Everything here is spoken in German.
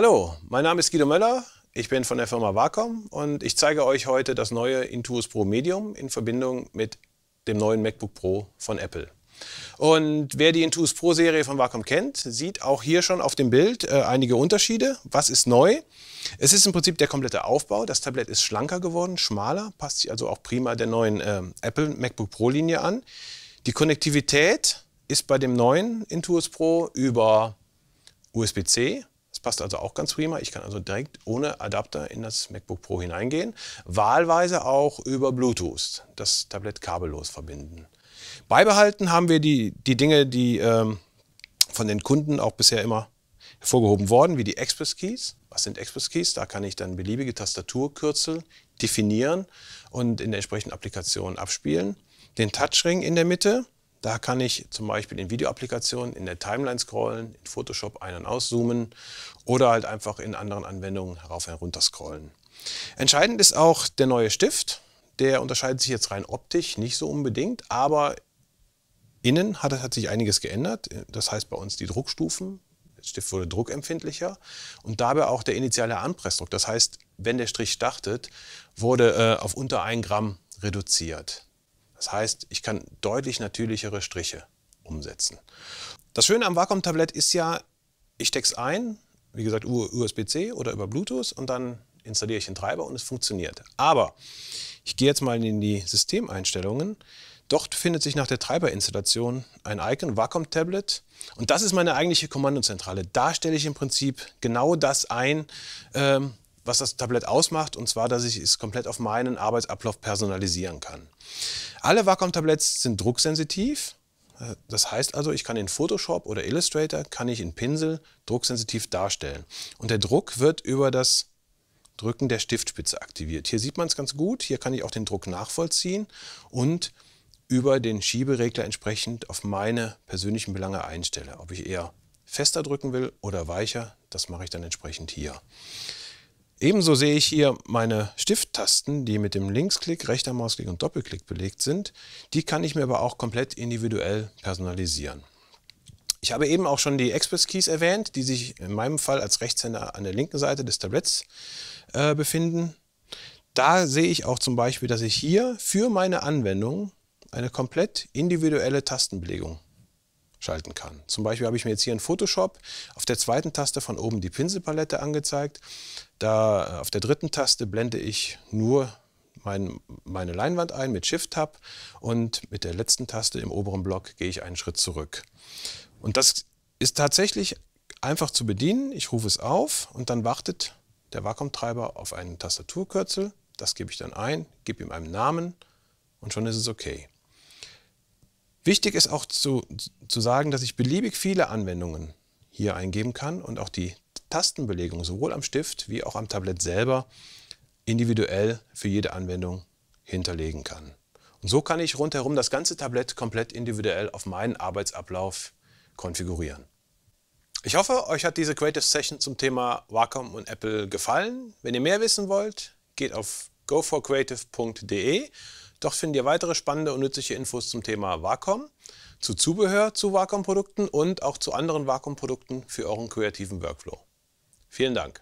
Hallo, mein Name ist Guido Möller, ich bin von der Firma Wacom und ich zeige euch heute das neue Intuos Pro Medium in Verbindung mit dem neuen MacBook Pro von Apple. Und wer die Intuos Pro Serie von Wacom kennt, sieht auch hier schon auf dem Bild äh, einige Unterschiede. Was ist neu? Es ist im Prinzip der komplette Aufbau. Das Tablett ist schlanker geworden, schmaler, passt sich also auch prima der neuen äh, Apple MacBook Pro Linie an. Die Konnektivität ist bei dem neuen Intuos Pro über USB-C das passt also auch ganz prima. Ich kann also direkt ohne Adapter in das MacBook Pro hineingehen. Wahlweise auch über Bluetooth das Tablett kabellos verbinden. Beibehalten haben wir die, die Dinge, die ähm, von den Kunden auch bisher immer hervorgehoben worden, wie die Express Keys. Was sind Express Keys? Da kann ich dann beliebige Tastaturkürzel definieren und in der entsprechenden Applikation abspielen. Den Touchring in der Mitte, da kann ich zum Beispiel in Videoapplikationen in der Timeline scrollen, in Photoshop ein- und auszoomen oder halt einfach in anderen Anwendungen herauf und herunter scrollen. Entscheidend ist auch der neue Stift. Der unterscheidet sich jetzt rein optisch nicht so unbedingt, aber innen hat, hat sich einiges geändert. Das heißt bei uns die Druckstufen. Der Stift wurde druckempfindlicher und dabei auch der initiale Anpressdruck. Das heißt, wenn der Strich startet, wurde äh, auf unter 1 Gramm reduziert. Das heißt, ich kann deutlich natürlichere Striche umsetzen. Das Schöne am Vakuumtablett ist ja, ich stecke es ein, wie gesagt, USB-C oder über Bluetooth und dann installiere ich den Treiber und es funktioniert. Aber ich gehe jetzt mal in die Systemeinstellungen. Dort findet sich nach der Treiberinstallation ein Icon, Vacuum Tablet. Und das ist meine eigentliche Kommandozentrale. Da stelle ich im Prinzip genau das ein, ähm, was das Tablett ausmacht, und zwar, dass ich es komplett auf meinen Arbeitsablauf personalisieren kann. Alle Wacom-Tabletts sind drucksensitiv. Äh, das heißt also, ich kann in Photoshop oder Illustrator, kann ich in Pinsel drucksensitiv darstellen. Und der Druck wird über das Drücken der Stiftspitze aktiviert. Hier sieht man es ganz gut, hier kann ich auch den Druck nachvollziehen und über den Schieberegler entsprechend auf meine persönlichen Belange einstelle. Ob ich eher fester drücken will oder weicher, das mache ich dann entsprechend hier. Ebenso sehe ich hier meine Stifttasten, die mit dem Linksklick, rechter Mausklick und Doppelklick belegt sind. Die kann ich mir aber auch komplett individuell personalisieren. Ich habe eben auch schon die Express Keys erwähnt, die sich in meinem Fall als Rechtshänder an der linken Seite des Tabletts äh, befinden. Da sehe ich auch zum Beispiel, dass ich hier für meine Anwendung eine komplett individuelle Tastenbelegung schalten kann. Zum Beispiel habe ich mir jetzt hier in Photoshop auf der zweiten Taste von oben die Pinselpalette angezeigt. Da äh, auf der dritten Taste blende ich nur mein, meine Leinwand ein mit Shift-Tab und mit der letzten Taste im oberen Block gehe ich einen Schritt zurück. Und das ist tatsächlich einfach zu bedienen. Ich rufe es auf und dann wartet der Vakuumtreiber auf einen Tastaturkürzel. Das gebe ich dann ein, gebe ihm einen Namen und schon ist es okay. Wichtig ist auch zu, zu sagen, dass ich beliebig viele Anwendungen hier eingeben kann und auch die Tastenbelegung sowohl am Stift wie auch am Tablet selber individuell für jede Anwendung hinterlegen kann. Und so kann ich rundherum das ganze Tablett komplett individuell auf meinen Arbeitsablauf konfigurieren. Ich hoffe, euch hat diese Creative Session zum Thema Wacom und Apple gefallen. Wenn ihr mehr wissen wollt, geht auf goforcreative.de. Dort findet ihr weitere spannende und nützliche Infos zum Thema Wacom, zu Zubehör zu Wacom-Produkten und auch zu anderen Wacom-Produkten für euren kreativen Workflow. Vielen Dank.